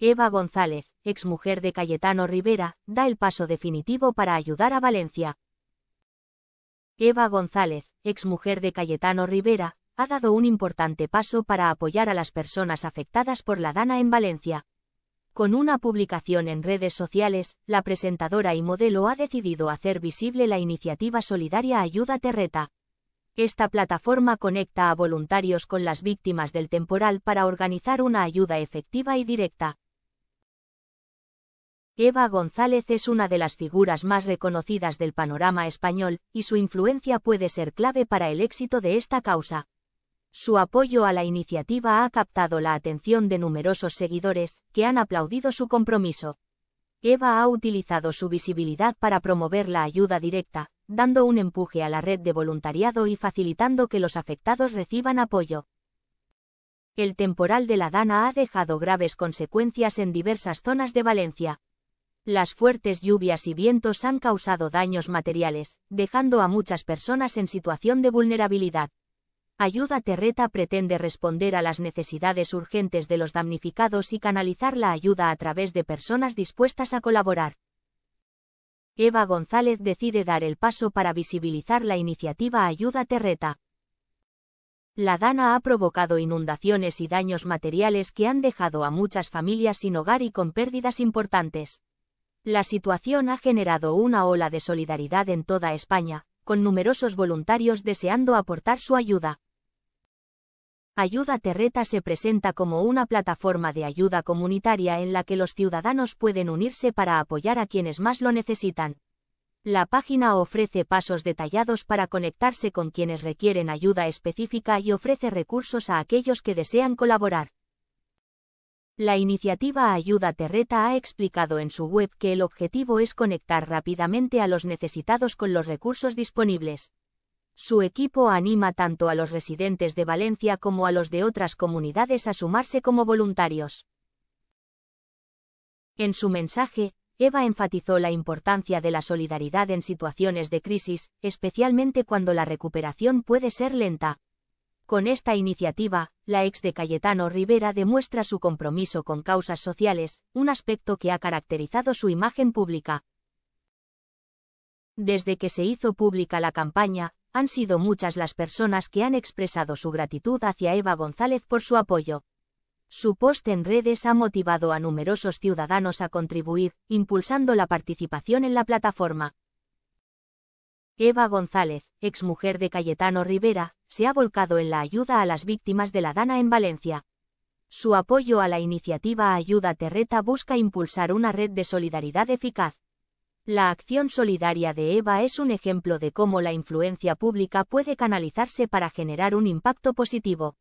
Eva González, exmujer de Cayetano Rivera, da el paso definitivo para ayudar a Valencia. Eva González, exmujer de Cayetano Rivera, ha dado un importante paso para apoyar a las personas afectadas por la Dana en Valencia. Con una publicación en redes sociales, la presentadora y modelo ha decidido hacer visible la iniciativa solidaria Ayuda Terreta. Esta plataforma conecta a voluntarios con las víctimas del temporal para organizar una ayuda efectiva y directa. Eva González es una de las figuras más reconocidas del panorama español, y su influencia puede ser clave para el éxito de esta causa. Su apoyo a la iniciativa ha captado la atención de numerosos seguidores, que han aplaudido su compromiso. Eva ha utilizado su visibilidad para promover la ayuda directa, dando un empuje a la red de voluntariado y facilitando que los afectados reciban apoyo. El temporal de la Dana ha dejado graves consecuencias en diversas zonas de Valencia. Las fuertes lluvias y vientos han causado daños materiales, dejando a muchas personas en situación de vulnerabilidad. Ayuda Terreta pretende responder a las necesidades urgentes de los damnificados y canalizar la ayuda a través de personas dispuestas a colaborar. Eva González decide dar el paso para visibilizar la iniciativa Ayuda Terreta. La dana ha provocado inundaciones y daños materiales que han dejado a muchas familias sin hogar y con pérdidas importantes. La situación ha generado una ola de solidaridad en toda España, con numerosos voluntarios deseando aportar su ayuda. Ayuda Terreta se presenta como una plataforma de ayuda comunitaria en la que los ciudadanos pueden unirse para apoyar a quienes más lo necesitan. La página ofrece pasos detallados para conectarse con quienes requieren ayuda específica y ofrece recursos a aquellos que desean colaborar. La iniciativa Ayuda Terreta ha explicado en su web que el objetivo es conectar rápidamente a los necesitados con los recursos disponibles. Su equipo anima tanto a los residentes de Valencia como a los de otras comunidades a sumarse como voluntarios. En su mensaje, Eva enfatizó la importancia de la solidaridad en situaciones de crisis, especialmente cuando la recuperación puede ser lenta. Con esta iniciativa, la ex de Cayetano Rivera demuestra su compromiso con causas sociales, un aspecto que ha caracterizado su imagen pública. Desde que se hizo pública la campaña, han sido muchas las personas que han expresado su gratitud hacia Eva González por su apoyo. Su post en redes ha motivado a numerosos ciudadanos a contribuir, impulsando la participación en la plataforma. Eva González, exmujer de Cayetano Rivera, se ha volcado en la ayuda a las víctimas de la Dana en Valencia. Su apoyo a la iniciativa Ayuda Terreta busca impulsar una red de solidaridad eficaz. La acción solidaria de Eva es un ejemplo de cómo la influencia pública puede canalizarse para generar un impacto positivo.